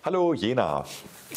Hallo Jena.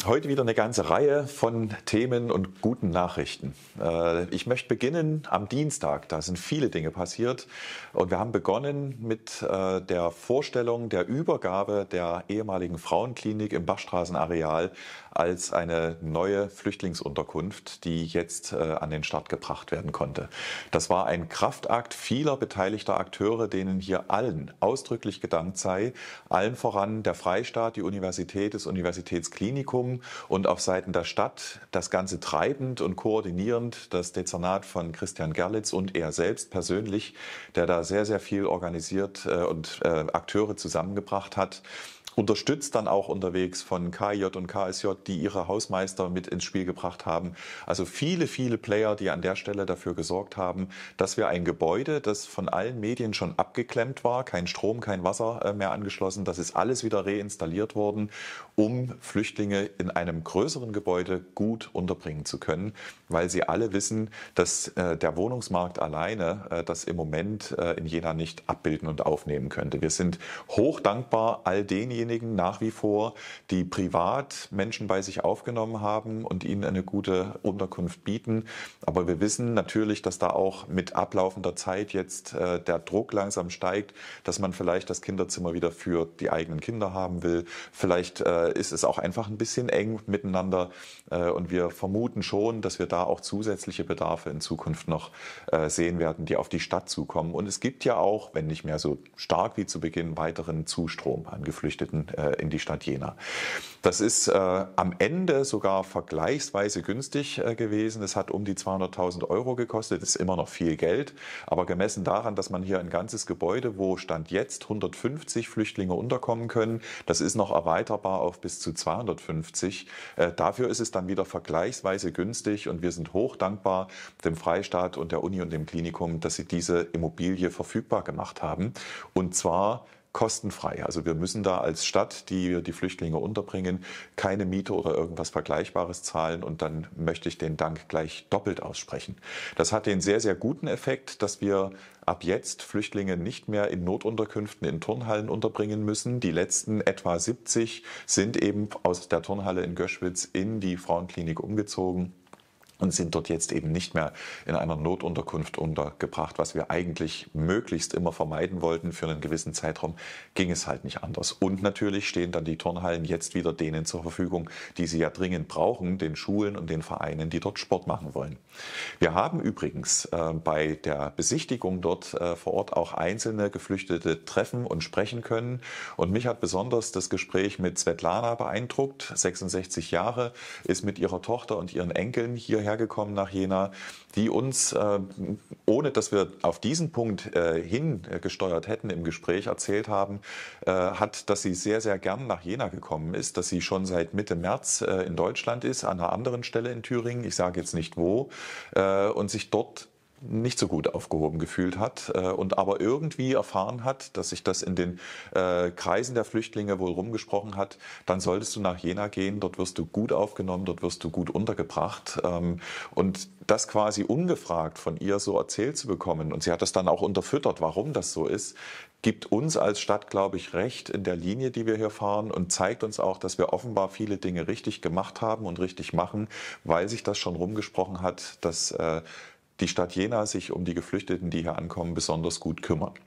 Heute wieder eine ganze Reihe von Themen und guten Nachrichten. Äh, ich möchte beginnen am Dienstag. Da sind viele Dinge passiert. Und wir haben begonnen mit äh, der Vorstellung der Übergabe der ehemaligen Frauenklinik im Bachstraßenareal als eine neue Flüchtlingsunterkunft, die jetzt äh, an den Start gebracht werden konnte. Das war ein Kraftakt vieler beteiligter Akteure, denen hier allen ausdrücklich gedankt sei. Allen voran der Freistaat, die Universität, das Universitätsklinikum Verwaltung und auf Seiten der Stadt das Ganze treibend und koordinierend das Dezernat von Christian Gerlitz und er selbst persönlich, der da sehr, sehr viel organisiert äh, und äh, Akteure zusammengebracht hat unterstützt dann auch unterwegs von KJ und KSJ, die ihre Hausmeister mit ins Spiel gebracht haben. Also viele, viele Player, die an der Stelle dafür gesorgt haben, dass wir ein Gebäude, das von allen Medien schon abgeklemmt war, kein Strom, kein Wasser äh, mehr angeschlossen, das ist alles wieder reinstalliert worden um Flüchtlinge in einem größeren Gebäude gut unterbringen zu können, weil sie alle wissen, dass äh, der Wohnungsmarkt alleine äh, das im Moment äh, in Jena nicht abbilden und aufnehmen könnte. Wir sind hoch dankbar all denjenigen nach wie vor, die privat Menschen bei sich aufgenommen haben und ihnen eine gute Unterkunft bieten. Aber wir wissen natürlich, dass da auch mit ablaufender Zeit jetzt äh, der Druck langsam steigt, dass man vielleicht das Kinderzimmer wieder für die eigenen Kinder haben will, vielleicht äh, äh, ist es auch einfach ein bisschen eng miteinander. Äh, und wir vermuten schon, dass wir da auch zusätzliche Bedarfe in Zukunft noch äh, sehen werden, die auf die Stadt zukommen. Und es gibt ja auch, wenn nicht mehr so stark wie zu Beginn, weiteren Zustrom an Geflüchteten äh, in die Stadt Jena. Das ist äh, am Ende sogar vergleichsweise günstig äh, gewesen. Es hat um die 200.000 Euro gekostet, das ist immer noch viel Geld. Aber gemessen daran, dass man hier ein ganzes Gebäude, wo Stand jetzt 150 Flüchtlinge unterkommen können, das ist noch erweiterbar auf auf bis zu 250. Äh, dafür ist es dann wieder vergleichsweise günstig und wir sind hoch dankbar dem Freistaat und der Uni und dem Klinikum, dass sie diese Immobilie verfügbar gemacht haben. Und zwar kostenfrei. Also wir müssen da als Stadt, die die Flüchtlinge unterbringen, keine Miete oder irgendwas Vergleichbares zahlen. Und dann möchte ich den Dank gleich doppelt aussprechen. Das hat den sehr, sehr guten Effekt, dass wir ab jetzt Flüchtlinge nicht mehr in Notunterkünften in Turnhallen unterbringen müssen. Die letzten etwa 70 sind eben aus der Turnhalle in Göschwitz in die Frauenklinik umgezogen und sind dort jetzt eben nicht mehr in einer Notunterkunft untergebracht, was wir eigentlich möglichst immer vermeiden wollten für einen gewissen Zeitraum, ging es halt nicht anders. Und natürlich stehen dann die Turnhallen jetzt wieder denen zur Verfügung, die sie ja dringend brauchen, den Schulen und den Vereinen, die dort Sport machen wollen. Wir haben übrigens äh, bei der Besichtigung dort äh, vor Ort auch einzelne Geflüchtete treffen und sprechen können. Und mich hat besonders das Gespräch mit Svetlana beeindruckt. 66 Jahre ist mit ihrer Tochter und ihren Enkeln hierher hergekommen nach Jena, die uns, äh, ohne dass wir auf diesen Punkt äh, hingesteuert hätten im Gespräch, erzählt haben, äh, hat, dass sie sehr, sehr gern nach Jena gekommen ist, dass sie schon seit Mitte März in Deutschland ist, an einer anderen Stelle in Thüringen, ich sage jetzt nicht wo, und sich dort nicht so gut aufgehoben gefühlt hat äh, und aber irgendwie erfahren hat, dass sich das in den äh, Kreisen der Flüchtlinge wohl rumgesprochen hat, dann solltest du nach Jena gehen, dort wirst du gut aufgenommen, dort wirst du gut untergebracht. Ähm, und das quasi ungefragt von ihr so erzählt zu bekommen, und sie hat das dann auch unterfüttert, warum das so ist, gibt uns als Stadt, glaube ich, recht in der Linie, die wir hier fahren und zeigt uns auch, dass wir offenbar viele Dinge richtig gemacht haben und richtig machen, weil sich das schon rumgesprochen hat, dass äh, die Stadt Jena sich um die Geflüchteten, die hier ankommen, besonders gut kümmert.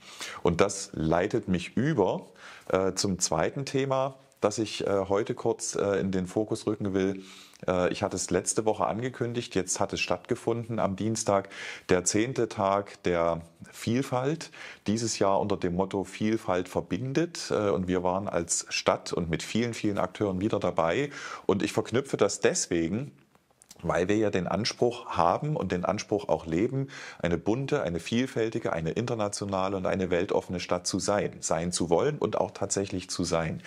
Und das leitet mich über äh, zum zweiten Thema, das ich äh, heute kurz äh, in den Fokus rücken will. Äh, ich hatte es letzte Woche angekündigt, jetzt hat es stattgefunden am Dienstag, der zehnte Tag der Vielfalt, dieses Jahr unter dem Motto Vielfalt verbindet. Äh, und wir waren als Stadt und mit vielen, vielen Akteuren wieder dabei. Und ich verknüpfe das deswegen weil wir ja den Anspruch haben und den Anspruch auch leben, eine bunte, eine vielfältige, eine internationale und eine weltoffene Stadt zu sein, sein zu wollen und auch tatsächlich zu sein.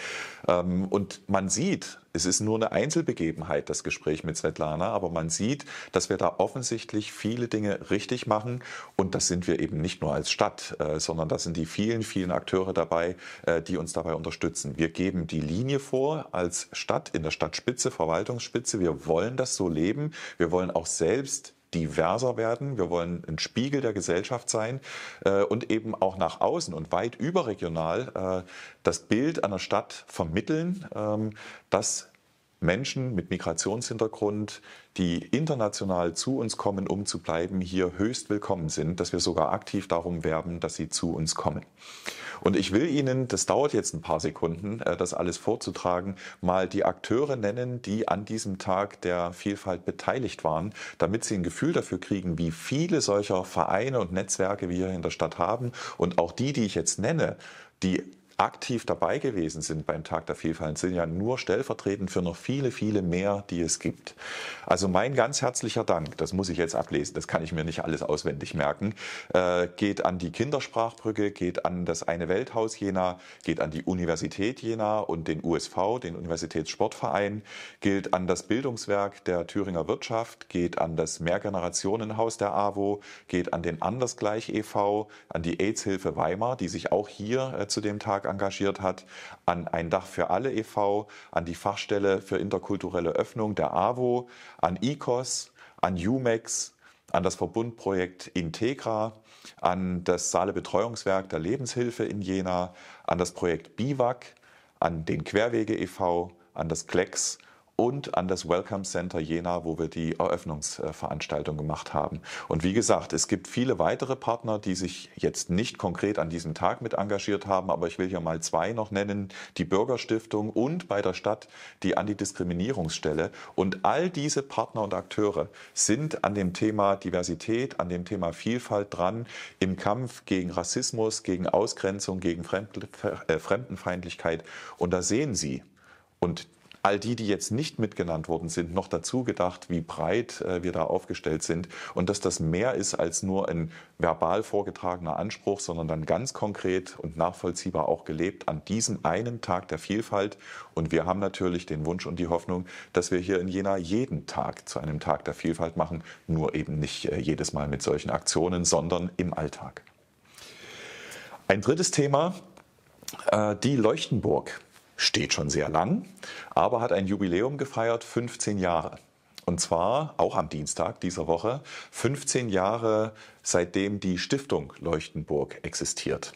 Ähm, und man sieht, es ist nur eine Einzelbegebenheit, das Gespräch mit Svetlana, aber man sieht, dass wir da offensichtlich viele Dinge richtig machen. Und das sind wir eben nicht nur als Stadt, äh, sondern das sind die vielen, vielen Akteure dabei, äh, die uns dabei unterstützen. Wir geben die Linie vor als Stadt in der Stadtspitze, Verwaltungsspitze. Wir wollen das so leben. Wir wollen auch selbst diverser werden. Wir wollen ein Spiegel der Gesellschaft sein äh, und eben auch nach außen und weit überregional äh, das Bild einer Stadt vermitteln, ähm, das Menschen mit Migrationshintergrund, die international zu uns kommen, um zu bleiben, hier höchst willkommen sind, dass wir sogar aktiv darum werben, dass sie zu uns kommen. Und ich will Ihnen, das dauert jetzt ein paar Sekunden, äh, das alles vorzutragen, mal die Akteure nennen, die an diesem Tag der Vielfalt beteiligt waren, damit Sie ein Gefühl dafür kriegen, wie viele solcher Vereine und Netzwerke wir hier in der Stadt haben und auch die, die ich jetzt nenne, die aktiv dabei gewesen sind beim Tag der Vielfalt, sind ja nur stellvertretend für noch viele, viele mehr, die es gibt. Also mein ganz herzlicher Dank, das muss ich jetzt ablesen, das kann ich mir nicht alles auswendig merken, äh, geht an die Kindersprachbrücke, geht an das eine Welthaus Jena, geht an die Universität Jena und den USV, den Universitätssportverein, gilt an das Bildungswerk der Thüringer Wirtschaft, geht an das Mehrgenerationenhaus der AWO, geht an den Andersgleich e.V., an die AIDS-Hilfe Weimar, die sich auch hier äh, zu dem Tag engagiert hat, an Ein Dach für alle e.V., an die Fachstelle für interkulturelle Öffnung der AWO, an ICOS, an UMEX, an das Verbundprojekt Integra, an das Saale Betreuungswerk der Lebenshilfe in Jena, an das Projekt BIWAC, an den Querwege e.V., an das Klecks und an das Welcome Center Jena, wo wir die Eröffnungsveranstaltung gemacht haben. Und wie gesagt, es gibt viele weitere Partner, die sich jetzt nicht konkret an diesem Tag mit engagiert haben, aber ich will hier mal zwei noch nennen, die Bürgerstiftung und bei der Stadt die Antidiskriminierungsstelle. Und all diese Partner und Akteure sind an dem Thema Diversität, an dem Thema Vielfalt dran, im Kampf gegen Rassismus, gegen Ausgrenzung, gegen äh, Fremdenfeindlichkeit. Und da sehen Sie, und all die, die jetzt nicht mitgenannt worden sind, noch dazu gedacht, wie breit äh, wir da aufgestellt sind und dass das mehr ist als nur ein verbal vorgetragener Anspruch, sondern dann ganz konkret und nachvollziehbar auch gelebt an diesem einen Tag der Vielfalt. Und wir haben natürlich den Wunsch und die Hoffnung, dass wir hier in Jena jeden Tag zu einem Tag der Vielfalt machen, nur eben nicht äh, jedes Mal mit solchen Aktionen, sondern im Alltag. Ein drittes Thema, äh, die Leuchtenburg steht schon sehr lang, aber hat ein Jubiläum gefeiert, 15 Jahre. Und zwar auch am Dienstag dieser Woche, 15 Jahre seitdem die Stiftung Leuchtenburg existiert.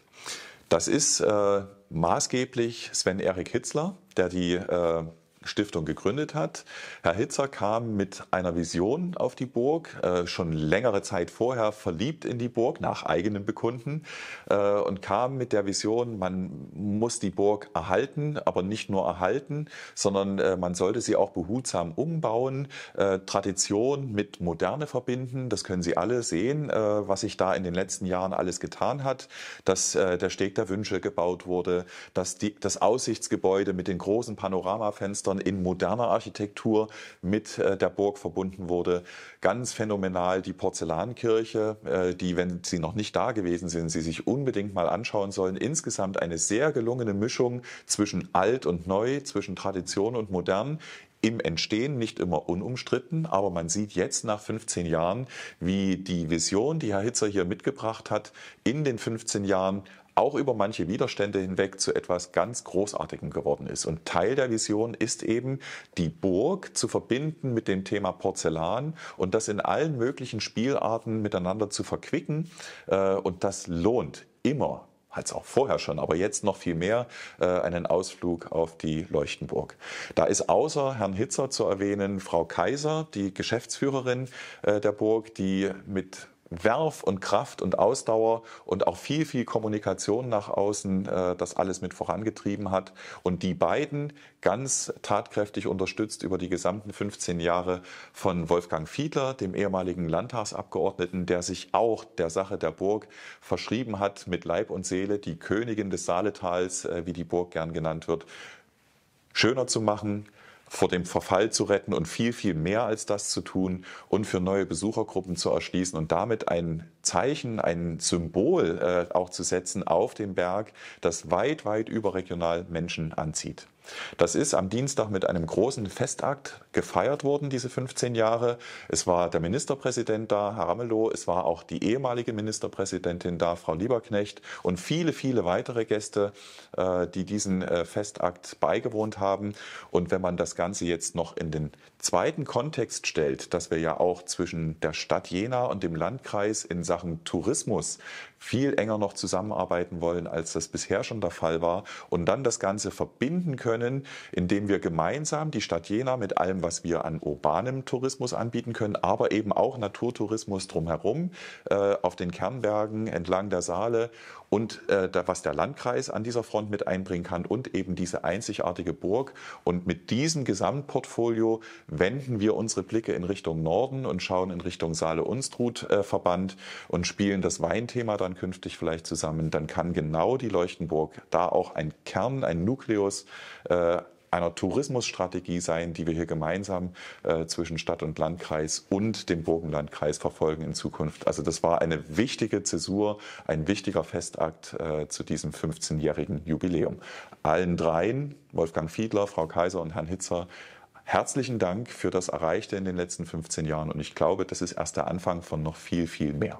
Das ist äh, maßgeblich Sven-Erik Hitzler, der die äh, Stiftung gegründet hat. Herr Hitzer kam mit einer Vision auf die Burg, äh, schon längere Zeit vorher verliebt in die Burg, nach eigenem Bekunden, äh, und kam mit der Vision, man muss die Burg erhalten, aber nicht nur erhalten, sondern äh, man sollte sie auch behutsam umbauen, äh, Tradition mit Moderne verbinden. Das können Sie alle sehen, äh, was sich da in den letzten Jahren alles getan hat, dass äh, der Steg der Wünsche gebaut wurde, dass die, das Aussichtsgebäude mit den großen Panoramafenstern Klöstern in moderner Architektur mit äh, der Burg verbunden wurde. Ganz phänomenal die Porzellankirche, äh, die, wenn Sie noch nicht da gewesen sind, Sie sich unbedingt mal anschauen sollen. Insgesamt eine sehr gelungene Mischung zwischen alt und neu, zwischen Tradition und modern im Entstehen nicht immer unumstritten, aber man sieht jetzt nach 15 Jahren, wie die Vision, die Herr Hitzer hier mitgebracht hat, in den 15 Jahren auch über manche Widerstände hinweg zu etwas ganz Großartigem geworden ist. Und Teil der Vision ist eben, die Burg zu verbinden mit dem Thema Porzellan und das in allen möglichen Spielarten miteinander zu verquicken. Äh, und das lohnt immer als auch vorher schon, aber jetzt noch viel mehr, äh, einen Ausflug auf die Leuchtenburg. Da ist außer Herrn Hitzer zu erwähnen Frau Kaiser, die Geschäftsführerin äh, der Burg, die mit Werf und Kraft und Ausdauer und auch viel, viel Kommunikation nach außen äh, das alles mit vorangetrieben hat. Und die beiden ganz tatkräftig unterstützt über die gesamten 15 Jahre von Wolfgang Fiedler, dem ehemaligen Landtagsabgeordneten, der sich auch der Sache der Burg verschrieben hat mit Leib und Seele, die Königin des Saaletals, äh, wie die Burg gern genannt wird, schöner zu machen, vor dem Verfall zu retten und viel, viel mehr als das zu tun und für neue Besuchergruppen zu erschließen und damit ein Zeichen, ein Symbol äh, auch zu setzen auf dem Berg, das weit, weit überregional Menschen anzieht. Das ist am Dienstag mit einem großen Festakt gefeiert worden, diese 15 Jahre. Es war der Ministerpräsident da, Herr Ramelow, es war auch die ehemalige Ministerpräsidentin da, Frau Lieberknecht und viele, viele weitere Gäste, äh, die diesen äh, Festakt beigewohnt haben. Und wenn man das Ganze jetzt noch in den zweiten Kontext stellt, dass wir ja auch zwischen der Stadt Jena und dem Landkreis in Sachen Tourismus viel enger noch zusammenarbeiten wollen, als das bisher schon der Fall war, und dann das Ganze verbinden können, können, indem wir gemeinsam die Stadt Jena mit allem, was wir an urbanem Tourismus anbieten können, aber eben auch Naturtourismus drumherum äh, auf den Kernbergen entlang der Saale und äh, was der Landkreis an dieser Front mit einbringen kann und eben diese einzigartige Burg. Und mit diesem Gesamtportfolio wenden wir unsere Blicke in Richtung Norden und schauen in Richtung Saale-Unstrut-Verband und spielen das Weinthema dann künftig vielleicht zusammen. Dann kann genau die Leuchtenburg da auch ein Kern, ein Nukleus äh, einer Tourismusstrategie sein, die wir hier gemeinsam äh, zwischen Stadt und Landkreis und dem Burgenlandkreis verfolgen in Zukunft. Also das war eine wichtige Zäsur, ein wichtiger Festakt äh, zu diesem 15-jährigen Jubiläum. Allen dreien, Wolfgang Fiedler, Frau Kaiser und Herrn Hitzer, herzlichen Dank für das Erreichte in den letzten 15 Jahren. Und ich glaube, das ist erst der Anfang von noch viel, viel mehr.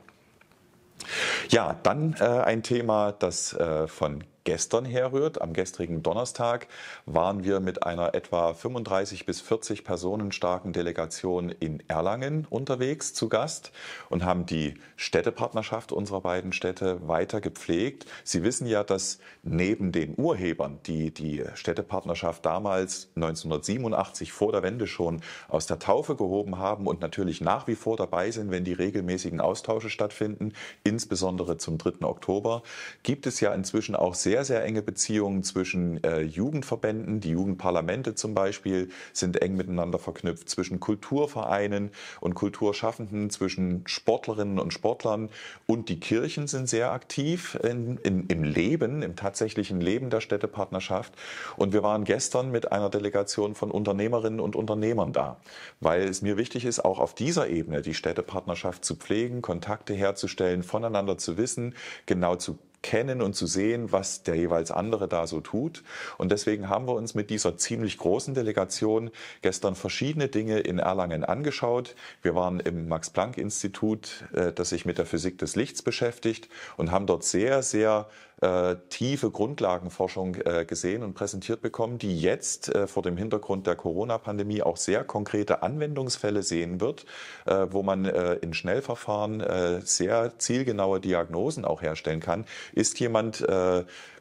Ja, dann äh, ein Thema, das äh, von gestern herrührt. Am gestrigen Donnerstag waren wir mit einer etwa 35 bis 40 Personen starken Delegation in Erlangen unterwegs zu Gast und haben die Städtepartnerschaft unserer beiden Städte weiter gepflegt. Sie wissen ja, dass neben den Urhebern, die die Städtepartnerschaft damals 1987 vor der Wende schon aus der Taufe gehoben haben und natürlich nach wie vor dabei sind, wenn die regelmäßigen Austausche stattfinden, insbesondere zum 3. Oktober, gibt es ja inzwischen auch sehr sehr, sehr enge Beziehungen zwischen äh, Jugendverbänden, die Jugendparlamente zum Beispiel sind eng miteinander verknüpft, zwischen Kulturvereinen und Kulturschaffenden, zwischen Sportlerinnen und Sportlern und die Kirchen sind sehr aktiv in, in, im Leben, im tatsächlichen Leben der Städtepartnerschaft. Und wir waren gestern mit einer Delegation von Unternehmerinnen und Unternehmern da, weil es mir wichtig ist, auch auf dieser Ebene die Städtepartnerschaft zu pflegen, Kontakte herzustellen, voneinander zu wissen, genau zu kennen und zu sehen, was der jeweils andere da so tut. Und deswegen haben wir uns mit dieser ziemlich großen Delegation gestern verschiedene Dinge in Erlangen angeschaut. Wir waren im Max-Planck-Institut, äh, das sich mit der Physik des Lichts beschäftigt und haben dort sehr, sehr äh, tiefe Grundlagenforschung äh, gesehen und präsentiert bekommen, die jetzt äh, vor dem Hintergrund der Corona-Pandemie auch sehr konkrete Anwendungsfälle sehen wird, äh, wo man äh, in Schnellverfahren sehr zielgenaue Diagnosen auch herstellen kann. Ist jemand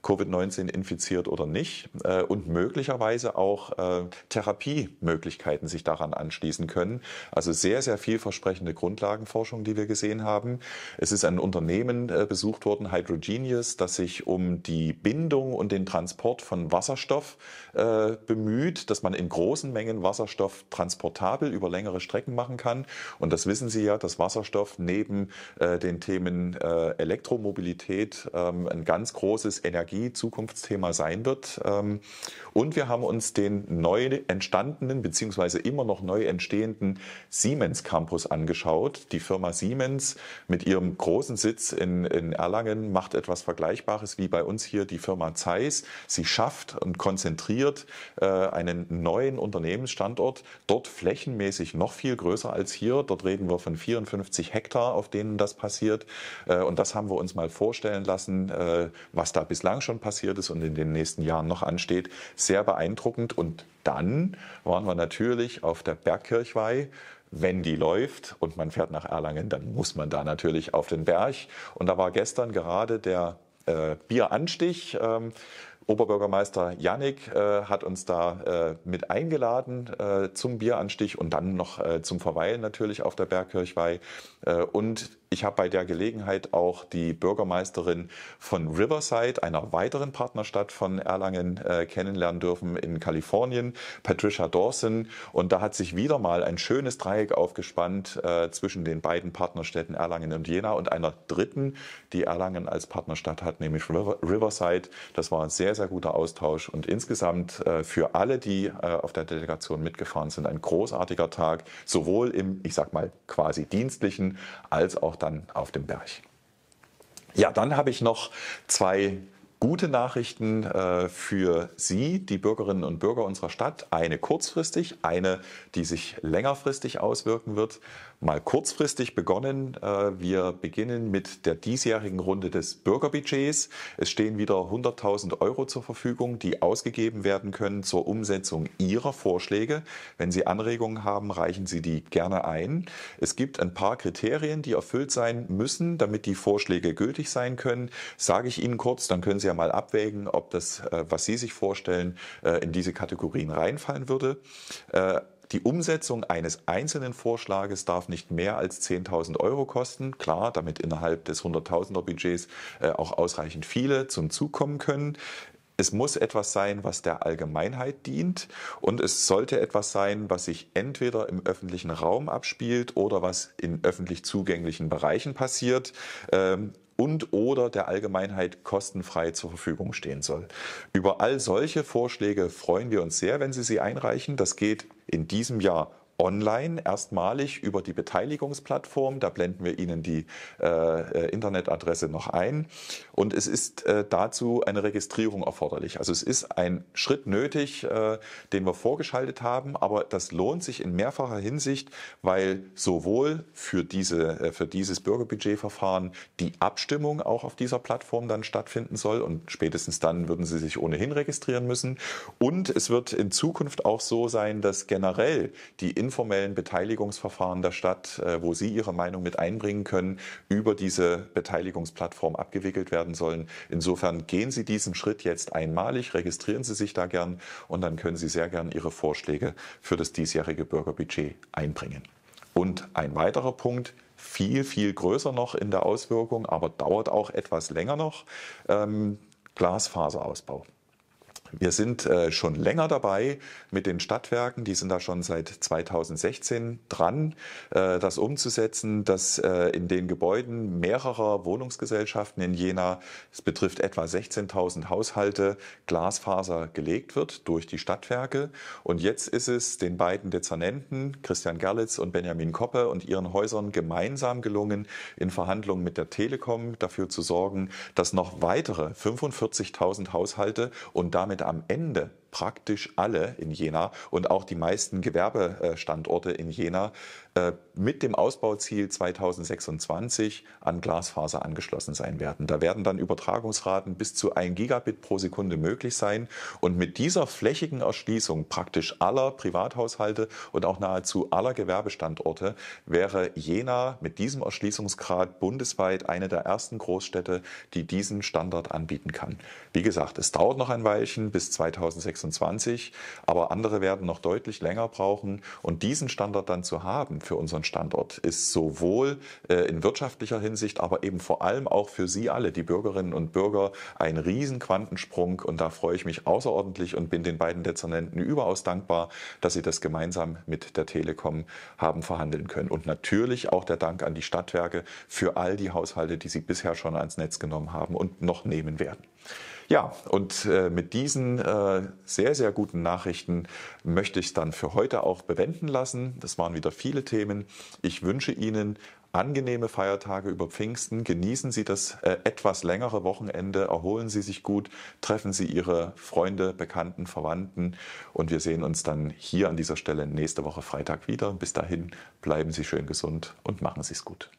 Covid-19 infiziert oder nicht äh, und möglicherweise auch äh, Therapiemöglichkeiten sich daran anschließen können. Also sehr, sehr vielversprechende Grundlagenforschung, die wir gesehen haben. Es ist ein Unternehmen äh, besucht worden, Hydrogenius, das sich um die Bindung und den Transport von Wasserstoff bemüht, dass man in großen Mengen Wasserstoff transportabel über längere Strecken machen kann. Und das wissen Sie ja, dass Wasserstoff neben den Themen Elektromobilität ähm, ein ganz großes Energie Energie Zukunftsthema sein wird. Ähm, und wir haben uns den neu entstandenen bzw. immer noch neu entstehenden Siemens Campus angeschaut. Die Firma Siemens mit ihrem großen Sitz in, in Erlangen macht etwas Vergleichbares wie bei uns hier die Firma Zeiss. Sie schafft und konzentriert äh, einen neuen Unternehmensstandort, dort flächenmäßig noch viel größer als hier. Dort reden wir von 54 Hektar, auf denen das passiert. Äh, und das haben wir uns mal vorstellen lassen, äh, was da bislang Jahren schon passiert ist und in den nächsten Jahren noch ansteht, sehr beeindruckend. Und dann waren wir natürlich auf der Bergkirchweih wenn die läuft und man fährt nach Erlangen, dann muss man da natürlich auf den Berg. Und da war gestern gerade der äh, Bieranstich. Ähm, Oberbürgermeister Janik äh, hat uns da äh, mit eingeladen äh, zum Bieranstich und dann noch äh, zum Verweilen natürlich auf der Bergkirchweih. Äh, und ich habe bei der Gelegenheit auch die Bürgermeisterin von Riverside, einer weiteren Partnerstadt von Erlangen, äh, kennenlernen dürfen in Kalifornien, Patricia Dawson. Und da hat sich wieder mal ein schönes Dreieck aufgespannt äh, zwischen den beiden Partnerstädten Erlangen und Jena und einer dritten, die Erlangen als Partnerstadt hat, nämlich Riverside. Das war ein sehr, sehr guter Austausch und insgesamt äh, für alle, die äh, auf der Delegation mitgefahren sind, ein großartiger Tag, sowohl im, ich sag mal, quasi dienstlichen als auch dann auf dem Berg. Ja, dann habe ich noch zwei gute Nachrichten äh, für Sie, die Bürgerinnen und Bürger unserer Stadt. Eine kurzfristig, eine, die sich längerfristig auswirken wird mal kurzfristig begonnen. Äh, wir beginnen mit der diesjährigen Runde des Bürgerbudgets. Es stehen wieder 100.000 Euro zur Verfügung, die ausgegeben werden können zur Umsetzung Ihrer Vorschläge. Wenn Sie Anregungen haben, reichen Sie die gerne ein. Es gibt ein paar Kriterien, die erfüllt sein müssen, damit die Vorschläge gültig sein können. Sage ich Ihnen kurz, dann können Sie ja mal abwägen, ob das, äh, was Sie sich vorstellen, äh, in diese Kategorien reinfallen würde. Die Umsetzung eines einzelnen Vorschlages darf nicht mehr als 10.000 Euro kosten. Klar, damit innerhalb des 100.000er Budgets äh, auch ausreichend viele zum Zug kommen können. Es muss etwas sein, was der Allgemeinheit dient und es sollte etwas sein, was sich entweder im öffentlichen Raum abspielt oder was in öffentlich zugänglichen Bereichen passiert. Ähm, und oder der Allgemeinheit kostenfrei zur Verfügung stehen soll. Über all solche Vorschläge freuen wir uns sehr, wenn Sie sie einreichen. Das geht in diesem Jahr online erstmalig über die Beteiligungsplattform. Da blenden wir Ihnen die äh, äh, Internetadresse noch ein. Und es ist äh, dazu eine Registrierung erforderlich. Also es ist ein Schritt nötig, äh, den wir vorgeschaltet haben, aber das lohnt sich in mehrfacher Hinsicht, weil sowohl für, diese, äh, für dieses Bürgerbudgetverfahren die Abstimmung auch auf dieser Plattform dann stattfinden soll und spätestens dann würden Sie sich ohnehin registrieren müssen. Und es wird in Zukunft auch so sein, dass generell die Info informellen Beteiligungsverfahren der Stadt, äh, wo Sie Ihre Meinung mit einbringen können, über diese Beteiligungsplattform abgewickelt werden sollen. Insofern gehen Sie diesen Schritt jetzt einmalig, registrieren Sie sich da gern und dann können Sie sehr gern Ihre Vorschläge für das diesjährige Bürgerbudget einbringen. Und ein weiterer Punkt, viel, viel größer noch in der Auswirkung, aber dauert auch etwas länger noch, ähm, Glasfaserausbau. Wir sind äh, schon länger dabei mit den Stadtwerken. Die sind da schon seit 2016 dran, äh, das umzusetzen, dass äh, in den Gebäuden mehrerer Wohnungsgesellschaften in Jena, es betrifft etwa 16.000 Haushalte, Glasfaser gelegt wird durch die Stadtwerke. Und jetzt ist es den beiden Dezernenten, Christian Gerlitz und Benjamin Koppe und ihren Häusern gemeinsam gelungen, in Verhandlungen mit der Telekom dafür zu sorgen, dass noch weitere 45.000 Haushalte und damit am Ende praktisch alle in Jena und auch die meisten Gewerbestandorte in Jena äh, mit dem Ausbauziel 2026 an Glasfaser angeschlossen sein werden. Da werden dann Übertragungsraten bis zu 1 Gigabit pro Sekunde möglich sein. Und mit dieser flächigen Erschließung praktisch aller Privathaushalte und auch nahezu aller Gewerbestandorte wäre Jena mit diesem Erschließungsgrad bundesweit eine der ersten Großstädte, die diesen Standard anbieten kann. Wie gesagt, es dauert noch ein Weilchen bis 2026. 2026, aber andere werden noch deutlich länger brauchen. Und diesen Standard dann zu haben für unseren Standort ist sowohl äh, in wirtschaftlicher Hinsicht, aber eben vor allem auch für Sie alle, die Bürgerinnen und Bürger, ein riesen Quantensprung. Und da freue ich mich außerordentlich und bin den beiden Dezernenten überaus dankbar, dass sie das gemeinsam mit der Telekom haben verhandeln können. Und natürlich auch der Dank an die Stadtwerke für all die Haushalte, die sie bisher schon ans Netz genommen haben und noch nehmen werden. Ja, und äh, mit diesen äh, sehr, sehr guten Nachrichten möchte ich es dann für heute auch bewenden lassen. Das waren wieder viele Themen. Ich wünsche Ihnen angenehme Feiertage über Pfingsten. Genießen Sie das äh, etwas längere Wochenende, erholen Sie sich gut, treffen Sie Ihre Freunde, Bekannten, Verwandten und wir sehen uns dann hier an dieser Stelle nächste Woche Freitag wieder. Bis dahin bleiben Sie schön gesund und machen Sie es gut.